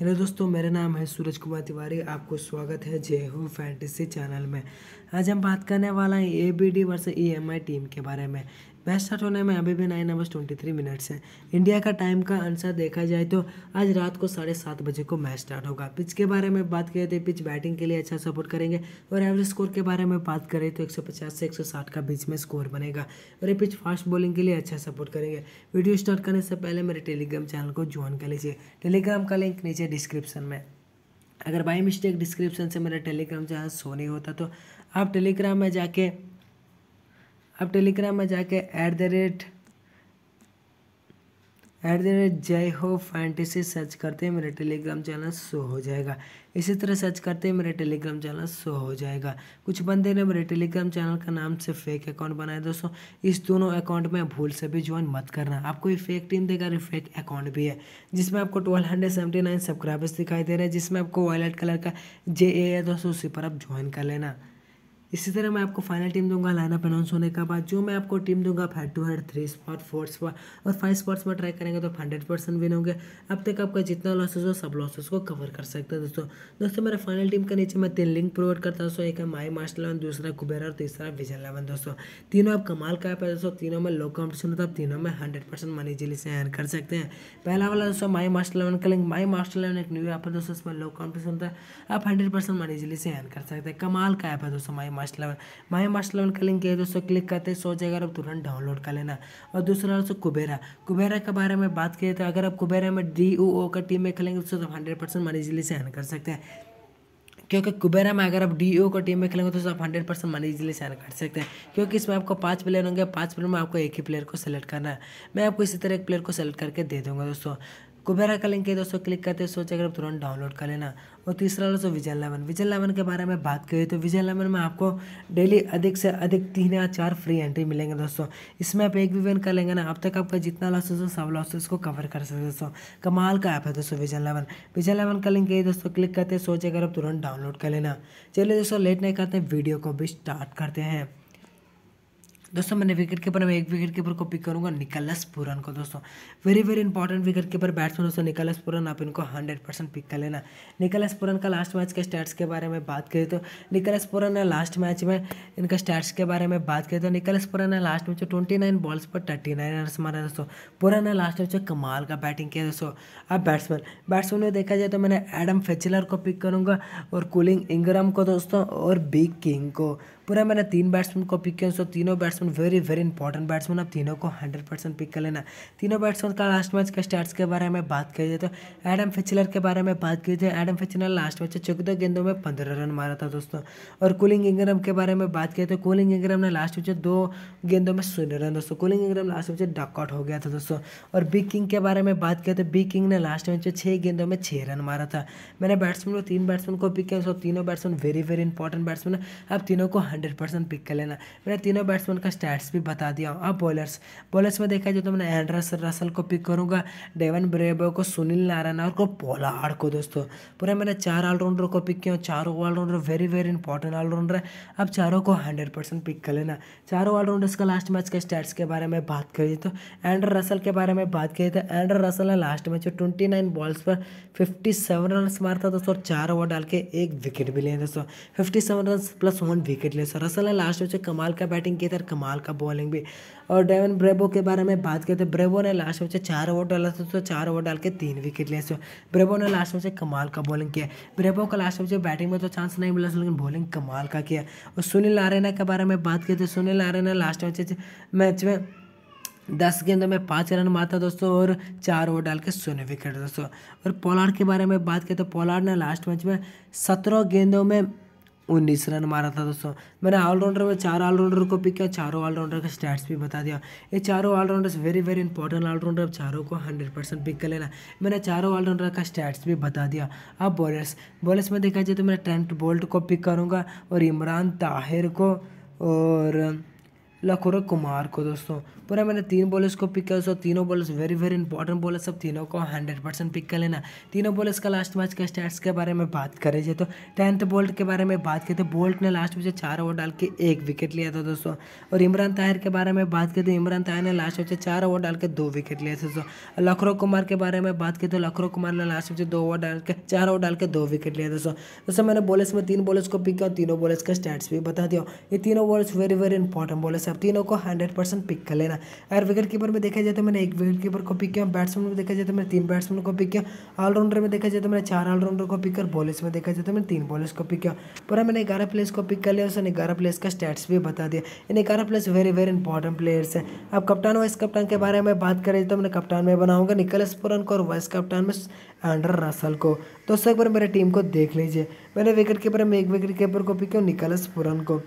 hello दोस्तों मेरा नाम है सूरज कुमार तिवारी आपको स्वागत है जय हो फैंटेसी चैनल में आज हम बात करने वाला हैं ए बी डी वर्ष ई एम आई टीम के बारे में मैच स्टार्ट होने में अभी भी nine hours twenty three minutes है इंडिया का टाइम का आंसर देखा जाए तो आज रात को साढ़े सात बजे को मैच स्टार्ट होगा पिच अच्छा के बारे में बात करें तो पिच बैटिंग के लिए अच्छा सपोर्ट करेंगे और एवरेज स्कोर के बारे में बात करें तो 150 से 160 का बीच में स्कोर बनेगा और ये पिच फास्ट बॉलिंग के लिए अच्छा सपोर्ट करेंगे वीडियो स्टार्ट करने से पहले मेरे टेलीग्राम चैनल को ज्वाइन कर लीजिए टेलीग्राम का लिंक नीचे डिस्क्रिप्शन में अगर बाई मिस्टेक डिस्क्रिप्शन से मेरा टेलीग्राम चैनल सो नहीं होता तो आप टेलीग्राम में जाके आप टेलीग्राम में जाके at the rate at the rate Jai Ho fantasy search करते हैं मेरा टेलीग्राम चैनल शो हो जाएगा इसी तरह सर्च करते हैं मेरा टेलीग्राम चैनल शो हो जाएगा कुछ बंदे ने मेरे टेलीग्राम चैनल का नाम से फेक अकाउंट बनाया दोस्तों इस दोनों अकाउंट में भूल से भी ज्वाइन मत करना आपको ये फेक टीम देगा और फेक अकाउंट भी है जिसमें आपको twelve hundred seventy nine subscribers दिखाई दे रहे हैं जिसमें आपको वायलेट कलर का जे ए है दोस्तों उसी पर आप ज्वाइन कर लेना इसी तरह मैं आपको फाइनल टीम दूंगा लाइनअप अनाउंस होने के बाद जो मैं आपको टीम दूंगा आप head to head three spot four spot और फाइव स्पॉट्स में ट्राई करेंगे तो आप हंड्रेड परसेंट विन होंगे अब तक आपका जितना लॉसेज हो सब लॉसेस को कवर कर सकते हैं दोस्तों दोस्तों मेरा फाइनल टीम के नीचे मैं तीन लिंक प्रोवाइड करता हूँ दोस्तों एक है माई मास्टर इलेवन दूसरा कुबेरा और तीसरा विजय इलेवन दोस्तों तीनों आप कमाल का है दोस्तों तीनों में लो कॉम्पिटिशन होता है तीनों में हंड्रेड परसेंट मनी जिली से अर्न कर सकते हैं पहला वाला दोस्तों माई मास्टर इलेवन का लिंक माई मास्टर इलेवन एक न्यू ऐप है दोस्तों इसमें लो कॉम्पिटिशन होता है आप हंड्रेड परसेंट मनी जिली से अर्न कर सकते हैं कमाल का ऐप है दोस्तों My Master level My Master level का लिंक है दोस्तों क्लिक करते सो जाएगा अब तुरंत डाउनलोड कर लेना और दूसरा दोस्तों कुबेरा कुबेरा के बारे में बात करें तो अगर आप कुबेरा में डी ओ ओ का टीम में खेलेंगे दोस्तों तो हंड्रेड परसेंट मनी इजिली से कर सकते हैं क्योंकि कुबेरा में अगर आप डी ओ का टीम में खेलेंगे तो आप हंड्रेड परसेंट मनी इजिली से कर सकते हैं क्योंकि इसमें आपको पाँच प्लेयर होंगे पाँच प्लेयर में आपको एक ही प्लेयर को सेलेक्ट करना है मैं आपको इसी तरह एक प्लेयर को सेलेक्ट करके दे दूँगा दोस्तों कुबेरा का लिंक है दोस्तों क्लिक करते सोचेगा आप तुरंत डाउनलोड कर लेना और तीसरा दोस्तों विजय लेवन विजय लेवन के बारे में बात करें तो विजय लेवन में आपको डेली अधिक से अधिक तीन या चार फ्री एंट्री मिलेंगे दोस्तों इसमें आप एक भी कर लेंगे ना अब तक आपका जितना लॉस हो सब लॉस उसको कवर कर सकते दोस्तों कमाल का ऐप है दोस्तों विजय लेवन विजय लेवन का लिंक है दोस्तों क्लिक करते सोचेगा आप तुरंत डाउनलोड कर लेना चलिए दोस्तों लेट नहीं करते वीडियो को भी स्टार्ट करते हैं दोस्तों मैंने विकेट कीपर में एक विकेट कीपर को पिक करूंगा निकलस पुरन को दोस्तों very very important wicket keeper batsman दोस्तों निकलस पुरन आप इनको हंड्रेड परसेंट पिक कर लेना निकलस पुरन का लास्ट मैच के स्टैट्स के बारे में बात करें तो निकलस पुरन ने लास्ट मैच में इनका स्टैट्स के बारे में बात करें तो निकलस पुरन ने लास्ट मैच में ट्वेंटी नाइन बॉल्स पर थर्टी नाइन रन मारा दोस्तों पुरन ने लास्ट मैच में कमाल का बैटिंग किया दोस्तों अब बैट्समैन बैट्समैन में देखा जाए तो मैंने एडम फेचलर को पिक करूँगा और कूलिंग इंग्रम को दोस्तों और बिग किंग को पूरा मैंने तीन बैट्समैन को पिक किया सो तीनों batsman very very important batsman अब तीनों को हंड्रेड परसेंट पिक कर लेना तीनों बैट्समैन का लास्ट मैच के स्टार्ट के बारे में बात करिए तो एडम फिचलर के बारे में बात की एडम फिचलर लास्ट मैच में चौदह गेंदों में पंद्रह रन मारा था दोस्तों और कुलिंग इंग्रम के बारे में बात करें तो कुलिंग इंग्रम ने लास्ट मैच दो गेंदों में शून्य रन दोस्तों Colin Ingram last match duck out हो गया था दोस्तों और बी किंग के बारे में बात किया तो बी किंग ने लास्ट मैच में छः गेंदों में छः रन मारा था मैंने बैट्समैन को तीन बैट्समैन को पिक किया सो तीनों batsman very very important batsman है अब तीनों को हंड्रेड परसेंट पिक कर लेना मैंने तीनों बैट्समैन का स्टैट्स भी बता दिया अब बॉलर्स बॉलर्स में देखा जाए तो मैंने एंड्रस रसल को पिक करूँगा डेवन ब्रेबो को सुनील नारायण और को पोलाड को दोस्तों पूरा मैंने चार ऑलराउंडर को पिक किया चारों allrounder very very important allrounder है अब चारों को हंड्रेड परसेंट पिक कर लेना चारों ऑलराउंडर्स का लास्ट मैच के स्टैट्स के बारे में बात करिए तो एंड्र रसल के बारे में बात करी तो एंड्र रसल ने लास्ट मैच में ट्वेंटी नाइन बॉल्स पर फिफ्टी सेवन रन मारता दोस्तों और चार ओवर डाल के एक विकेट भी लिए दोस्तों fifty seven run plus one wicket ले से रसल लास्ट मैच में कमाल का बैटिंग किया था और कमाल का बॉलिंग भी और डेवन ब्रेबो के बारे में बात करते हैं ब्रेबो ने लास्ट मैच में चार ओवर डाला था तो चार ओवर डाल के तीन विकेट लिए ब्रेबो ने लास्ट मैच में कमाल का बॉलिंग किया ब्रेबो का लास्ट मैच में बैटिंग में तो चांस नहीं मिला लेकिन बॉलिंग कमाल का किया और सुनील आर्यना के बारे में बात करते Sunil Narine last match match में दस गेंदों में पाँच रन मारता दोस्तों और चार ओवर डाल के शून्य विकेट दोस्तों और पोलार्ड के बारे में बात करें तो पोलार्ड ने लास्ट तो तो तो मैच में सत्रह गेंदों में उन्नीस रन मारा था दोस्तों मैंने ऑलराउंडर में चार ऑलराउंडर को पिक किया चारों ऑलराउंडर का स्टैट्स भी बता दिया ये चारों allrounders very very important allrounder अब चारों को हंड्रेड परसेंट पिक कर लेना मैंने चारों ऑलराउंडर का स्टैट्स भी बता दिया अब बॉलर्स बॉलर्स में देखा जाए तो मैं टेंट बोल्ट को पिक करूँगा और इमरान ताहिर को और लखोर कुमार को दोस्तों पूरा मैंने तीन बॉलर्स को पिक किया दोस्तों तीनों bowlers very very important bowlers सब तीनों को हंड्रेड परसेंट पिक कर लेना तीनों बॉलर्स का लास्ट मैच के स्टैट्स के बारे में बात करें जाए तो टेंथ बोल्ट के बारे में बात तो बोल्ट ने लास्ट में चार ओवर डाल के एक विकेट लिया था दोस्तों और इमरान ताहिर के बारे में बात करें तो इमरान ताहिर ने लास्ट में चार ओवर डाल के दो विकेट लिया था दोस्तों लखरो कुमार के बारे में बात करें तो लखरो कुमार ने लास्ट में दो ओवर डाल के चार ओवर डाल के दो विकेट लिया दोस्तों दोस्तों मैंने बॉलर्स में तीन बॉलर्स को पिक किया तीनों बॉलर्स का स्टैट्स भी बता दिया ये तीनों bowlers very very important bowlers सब तीनों को हंड्रेड परसेंट पिक कर लेना अगर विकेट कीपर में देखा जाए तो मैंने एक विकेट कीपर को पिक किया बैट्समैन में देखा जाए तो मैंने तीन बैट्समैन को पिक किया ऑलराउंडर में देखा जाए तो मैंने चार ऑलराउंडर को पिक कर बॉलर्स में देखा जाए तो मैंने तीन बॉलर्स को पिक किया पूरा मैंने ग्यारह प्लेयर्स को पिक कर लिया उसने ग्यारह प्लेयर्स का स्टैट्स भी बता दिया इन ग्यारह players very very important players है अब कप्तान वाइस कप्तान के बारे में बात करें तो मैंने कप्तान में बनाऊंगा निकलस पुरन को और वाइस कप्तान में एंडर रसल को दोस्तों एक बार मेरे टीम को देख लीजिए मैंने विकेट कीपर में एक विकेट कीपर को पिक किया निकलस पुरन को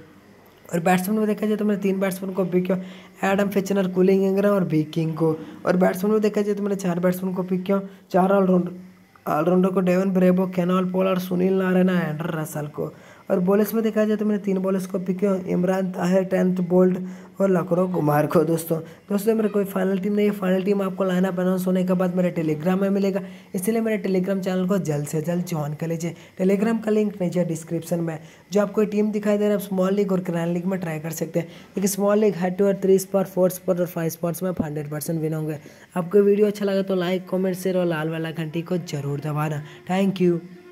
और बैट्समैन में देखा जाए तो मैंने तीन बैट्समैन को पिक किया एडम फिचनर कुलिंग इंग्रम और बी किंग को और बैट्समैन में देखा जाए तो मैंने चार बैट्समैन को पिक किया चार ऑलराउंडर ऑलराउंडर को डेवन ब्रेबो कैनॉल पोल सुनील नारायण एंडर रसल को और बॉलर्स में देखा जाए तो मैंने तीन बॉलर्स को पिक किया इमरान ताहिर टेंथ बोल्ड और लखनऊ कुमार को दोस्तों दोस्तों मेरे कोई फाइनल टीम नहीं है फाइनल टीम आपको लाइन अनाउंस होने के बाद मेरे टेलीग्राम में मिलेगा इसलिए मेरे टेलीग्राम चैनल को जल्द से जल्द ज्वाइन कर लीजिए टेलीग्राम का लिंक नीचे डिस्क्रिप्शन में जो आपको टीम दिखाई दे रहा है आप स्मॉल लीग और क्रैन लीग में ट्राई कर सकते हैं लेकिन small league head to three spot four spot और फाइव स्पॉट्स में हंड्रेड परसेंट विन होंगे आपको वीडियो अच्छा लगा तो लाइक कॉमेंट शेयर और लाल वाला घंटी को जरूर दबाना थैंक यू